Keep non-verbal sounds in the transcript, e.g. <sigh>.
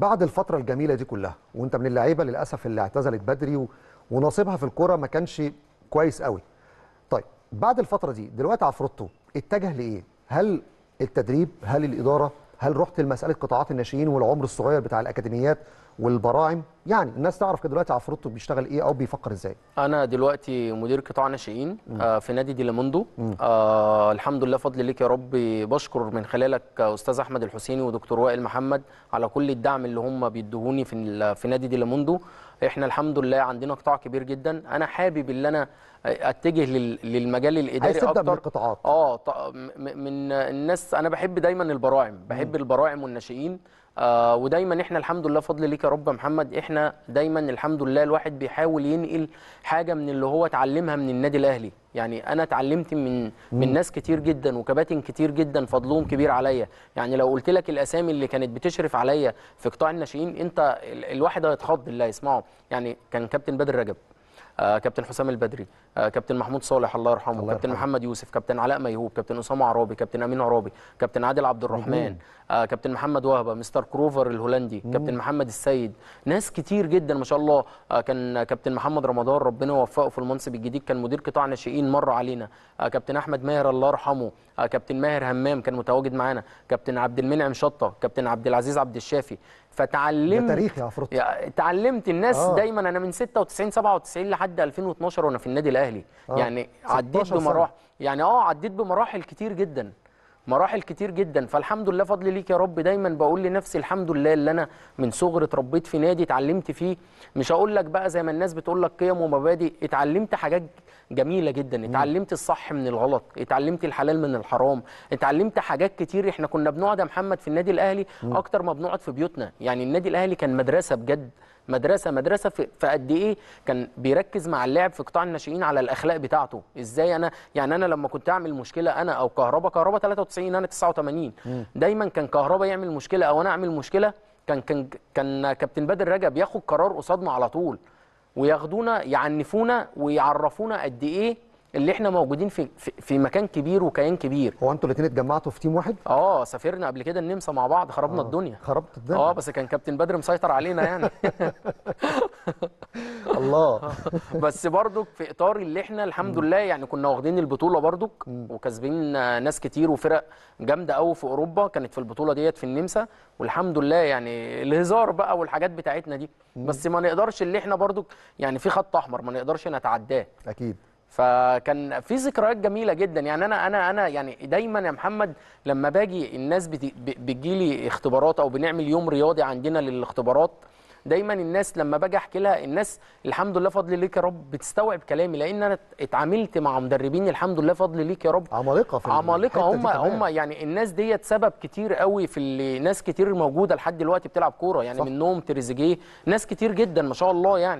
بعد الفتره الجميله دي كلها وانت من اللعيبه للاسف اللي اعتزلت بدري و... ونصيبها في الكرة ما كانش كويس قوي طيب بعد الفتره دي دلوقتي عفروتو اتجه لايه هل التدريب هل الاداره هل رحت لمساله قطاعات الناشئين والعمر الصغير بتاع الاكاديميات والبراعم يعني الناس تعرف كده دلوقتي عفروتو بيشتغل ايه او بيفكر ازاي انا دلوقتي مدير قطاع ناشئين آه في نادي ديلاموندو آه الحمد لله فضل ليك يا رب بشكر من خلالك استاذ احمد الحسيني ودكتور وائل محمد على كل الدعم اللي هم بيدوهوني في في نادي ديلاموندو احنا الحمد لله عندنا قطاع كبير جدا انا حابب ان انا اتجه للمجال الاداري عايز اكتر من القطاعات اه من الناس انا بحب دايما البراعم بحب البراعم والناشئين آه ودايما احنا الحمد لله فضل ليك يا رب محمد احنا دايما الحمد لله الواحد بيحاول ينقل حاجه من اللي هو اتعلمها من النادي الاهلي يعني انا اتعلمت من من ناس كتير جدا وكباتن كتير جدا فضلهم كبير عليا يعني لو قلت لك الاسامي اللي كانت بتشرف عليا في قطاع الناشئين انت الواحد هيتخض اللي هيسمعه يعني كان كابتن بدر رجب آه، كابتن حسام البدري آه، كابتن محمود صالح الله يرحمه الله كابتن محمد يوسف كابتن علاء ميهوب كابتن اسامه عرابي كابتن امين عرابي كابتن عادل عبد الرحمن آه، كابتن محمد وهبه مستر كروفر الهولندي مم. كابتن محمد السيد ناس كتير جدا ما شاء الله كان كابتن محمد رمضان ربنا يوفقه في المنصب الجديد كان مدير قطاع ناشئين مر علينا كابتن احمد ماهر الله يرحمه كابتن ماهر همام كان متواجد معانا كابتن عبد المنعم شطه كابتن عبد العزيز عبد الشافي فتعلمت تاريخ يا تعلمت الناس آه. دايما انا من 96 97 لحد لحد 2012 وانا في النادي الاهلي آه. يعني عديت بمراحل يعني اه عديت بمراحل كتير جدا مراحل كتير جدا فالحمد لله فضل ليك يا رب دايما بقول لنفسي الحمد لله اللي انا من صغري اتربيت في نادي اتعلمت فيه مش هقول لك بقى زي ما الناس بتقول لك قيم ومبادئ اتعلمت حاجات جميله جدا اتعلمت الصح من الغلط اتعلمت الحلال من الحرام اتعلمت حاجات كتير احنا كنا بنقعد يا محمد في النادي الاهلي اكتر ما بنقعد في بيوتنا يعني النادي الاهلي كان مدرسه بجد مدرسه مدرسه في قد ايه كان بيركز مع اللاعب في قطاع الناشئين على الاخلاق بتاعته ازاي انا يعني انا لما كنت اعمل مشكله انا او كهربا كهربا 93 انا 89 دايما كان كهربا يعمل مشكله او انا اعمل مشكله كان كان كان كابتن بدر رجب ياخد قرار قصادنا على طول وياخدونا يعنفونا ويعرفونا قد ايه اللي احنا موجودين في في مكان كبير وكيان كبير هو انتوا الاثنين اتجمعتوا في تيم واحد اه سافرنا قبل كده النمسا مع بعض خربنا أوه. الدنيا خربت الدنيا اه بس كان كابتن بدر مسيطر علينا يعني <laughs> الله <laughs> بس برضك في اطار اللي احنا الحمد لله يعني كنا واخدين البطوله برضك وكسبين ناس كتير وفرق جامده قوي في اوروبا كانت في البطوله ديت في النمسا والحمد لله يعني الهزار بقى والحاجات بتاعتنا دي بس ما نقدرش اللي احنا برضك يعني في خط احمر ما نقدرش نتعداه اكيد فكان في ذكريات جميله جدا يعني انا انا انا يعني دايما يا محمد لما باجي الناس بتجي لي اختبارات او بنعمل يوم رياضي عندنا للاختبارات دايما الناس لما باجي احكي لها الناس الحمد لله فضل ليك يا رب بتستوعب كلامي لان انا اتعاملت مع مدربين الحمد لله فضل ليك يا رب عمالقه في عمالقه هم هم يعني الناس ديت سبب كتير قوي في اللي ناس كتير موجوده لحد دلوقتي بتلعب كوره يعني صح. منهم تريزيجيه ناس كتير جدا ما شاء الله يعني